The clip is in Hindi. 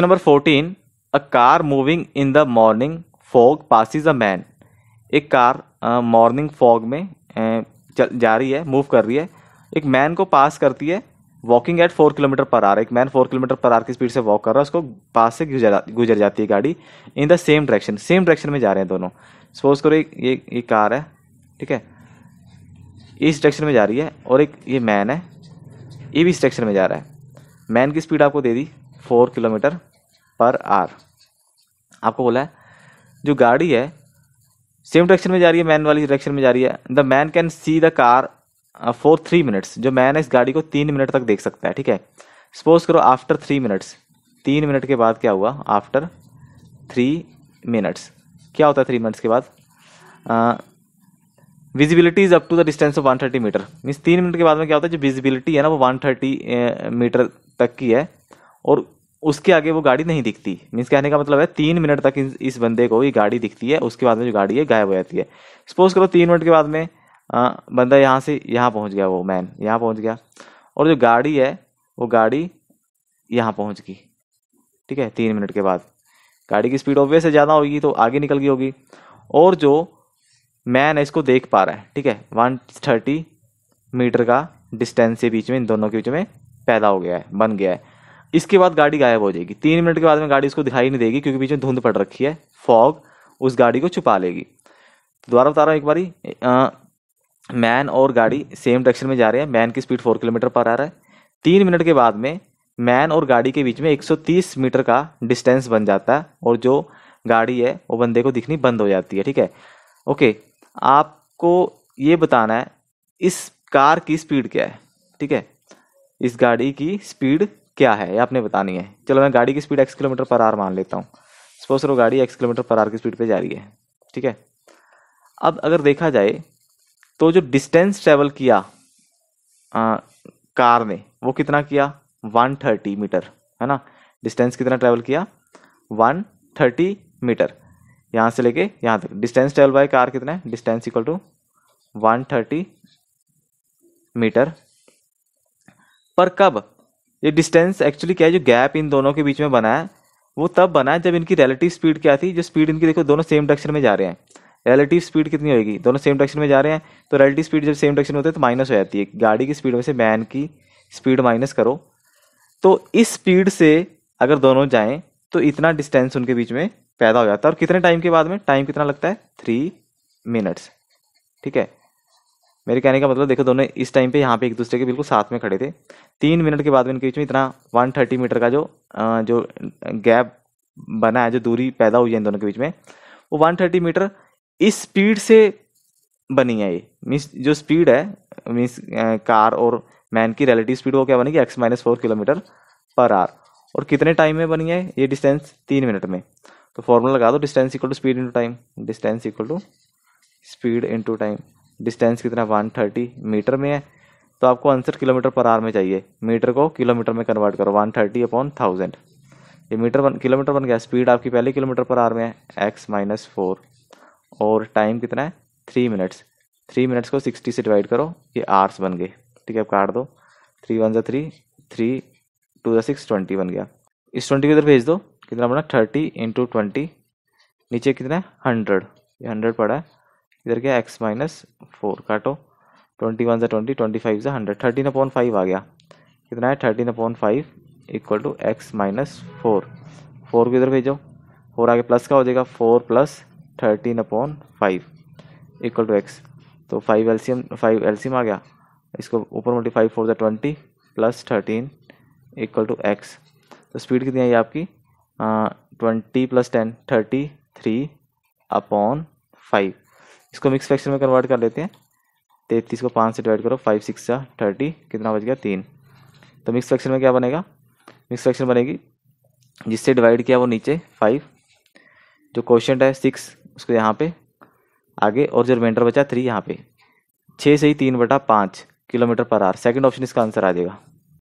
number fourteen a car moving in the morning fog pass passes a man एक कार मॉर्निंग फॉग में चल जा रही है मूव कर रही है एक मैन को पास करती है walking at four kilometre per एक man four kilometre per की स्पीड से वॉक कर रहा है उसको पास से गुजर गुजर जाती है गाड़ी in the same direction same direction में जा रहे हैं दोनों सपोज करो एक ये ये कार है ठीक है इस डायरेक्शन में जा रही है और एक ये मैन है ये भी इस डायरेक्शन में जा रहा है मैन की स्पीड आपको दे दी फोर किलोमीटर पर आर आपको बोला है जो गाड़ी है सेम डायरेक्शन में जा रही है मैन वाली डायरेक्शन में जा रही है the man can see the car for three minutes जो मैन है इस गाड़ी को तीन मिनट तक देख सकता है ठीक है सपोज करो आफ्टर थ्री मिनट्स तीन मिनट के बाद क्या हुआ आफ्टर थ्री मिनट्स क्या होता है थ्री मिनट्स के बाद visibility is up to the distance of one thirty metre means तीन मिनट के बाद में क्या होता है जो विजिबिलिटी है ना वो वन थर्टी मीटर तक की है और उसके आगे वो गाड़ी नहीं दिखती मीन्स कहने का मतलब है तीन मिनट तक इस बंदे को ये गाड़ी दिखती है उसके बाद में जो गाड़ी है गायब हो जाती है सपोज करो तीन मिनट के बाद में आ, बंदा यहाँ से यहाँ पहुँच गया वो मैन यहाँ पहुँच गया और जो गाड़ी है वो गाड़ी यहाँ पहुँच गई ठीक है तीन मिनट के बाद गाड़ी की स्पीड ऑब्वियस से ज़्यादा होगी तो आगे निकल गई होगी और जो मैन है इसको देख पा रहा है ठीक है वन थर्टी मीटर का डिस्टेंस के बीच में इन दोनों के बीच में पैदा हो गया है बन गया है इसके बाद गाड़ी गायब हो जाएगी तीन मिनट के बाद में गाड़ी इसको दिखाई नहीं देगी क्योंकि बीच में धुंध पड़ रखी है फॉग उस गाड़ी को छुपा लेगी तो दोबारा बता रहा हूँ एक बारी मैन और गाड़ी सेम डायरेक्शन में जा रहे हैं मैन की स्पीड फोर किलोमीटर पर आ रहा है तीन मिनट के बाद में मैन और गाड़ी के बीच में 130 मीटर का डिस्टेंस बन जाता है और जो गाड़ी है वो बंदे को दिखनी बंद हो जाती है ठीक है ओके आपको ये बताना है इस कार की स्पीड क्या है ठीक है इस गाड़ी की स्पीड क्या है ये आपने बतानी है चलो मैं गाड़ी की speed x kilometre per मान लेता हूँ सपोज करो गाड़ी एक्स किलोमीटर पर आर की स्पीड पर जा रही है ठीक है अब अगर देखा जाए तो जो डिस्टेंस ट्रेवल किया आ, कार ने वो कितना किया 130 मीटर है ना डिस्टेंस कितना ट्रेवल किया 130 मीटर यहाँ से लेके यहाँ तक डिस्टेंस ट्रेवल बाय कार कितना है डिस्टेंस इक्वल टू 130 मीटर पर कब ये डिस्टेंस एक्चुअली क्या है जो गैप इन दोनों के बीच में बना है वो तब बना है जब इनकी रिलेटिव स्पीड क्या थी जो स्पीड इनकी देखो दोनों सेम डायरेक्शन में जा रहे हैं रिलेटिव स्पीड कितनी होगी दोनों सेम डायरेक्शन में जा रहे हैं तो रिलेटिव स्पीड जब सेम डायरेक्शन में हैं तो माइनस हो जाती है गाड़ी की स्पीड में से मैन की स्पीड माइनस करो तो इस स्पीड से अगर दोनों जाएं तो इतना डिस्टेंस उनके बीच में पैदा हो जाता है और कितने टाइम के बाद में टाइम कितना लगता है थ्री मिनट्स ठीक है मेरे कहने का मतलब देखो दोनों इस टाइम पे यहाँ पे एक दूसरे के बिल्कुल साथ में खड़े थे तीन मिनट के बाद में इनके बीच में इतना वन थर्टी मीटर का जो जो गैप बना है जो दूरी पैदा हुई है इन दोनों के बीच में वो वन थर्टी मीटर इस स्पीड से बनी है ये मीन्स जो स्पीड है मीन्स कार और मैन की रिलेटिव स्पीड वो क्या बनेगी x minus four kilometre per और कितने टाइम में बनी है ये डिस्टेंस तीन मिनट में तो फॉर्मूला लगा दो distance equal to speed into time distance equal to speed into time distance कितना वन थर्टी मीटर में है तो आपको आंसर किलोमीटर पर आर में चाहिए मीटर को किलोमीटर में कन्वर्ट करो वन थर्टी अपॉन थाउजेंड ये मीटर बन किलोमीटर बन गया स्पीड आपकी पहले किलोमीटर पर आर में है एक्स माइनस फोर और टाइम कितना है थ्री मिनट्स थ्री मिनट्स को सिक्सटी से डिवाइड करो ये आर्स बन गए ठीक है आप काट दो थ्री वन जै थ्री थ्री टू जै सिक्स ट्वेंटी बन गया इस ट्वेंटी को इधर भेज दो कितना बना थर्टी इंटू ट्वेंटी नीचे कितना है हंड्रेड ये हंड्रेड पड़ा है इधर क्या एक्स माइनस फोर काटो ट्वेंटी वन से ट्वेंटी ट्वेंटी फाइव से हंड्रेड थर्टीन अपॉइंट फाइव आ गया कितना है thirteen upon five equal to x minus four four को इधर भेजो फोर आगे प्लस का हो जाएगा four plus thirteen upon five equal to x तो फाइव एलसीएम फाइव एलसीएम आ गया इसको ऊपर फाइव फोर से twenty plus thirteen equal to x तो स्पीड कितनी आई आपकी twenty plus ten thirty three upon five इसको मिक्स फ्रैक्शन में कन्वर्ट कर लेते हैं तैतीस को पाँच से डिवाइड करो फाइव सिक्स या थर्टी कितना बच गया तीन तो मिक्स फ्रैक्शन में क्या बनेगा मिक्स फ्रैक्शन बनेगी जिससे डिवाइड किया वो नीचे फाइव जो क्वेश्चन है सिक्स उसको यहाँ पे आगे और जो रिमाइंडर बचा थ्री यहाँ पे छः से ही तीन बटा पाँच kilometre per second option इसका आंसर आ जाएगा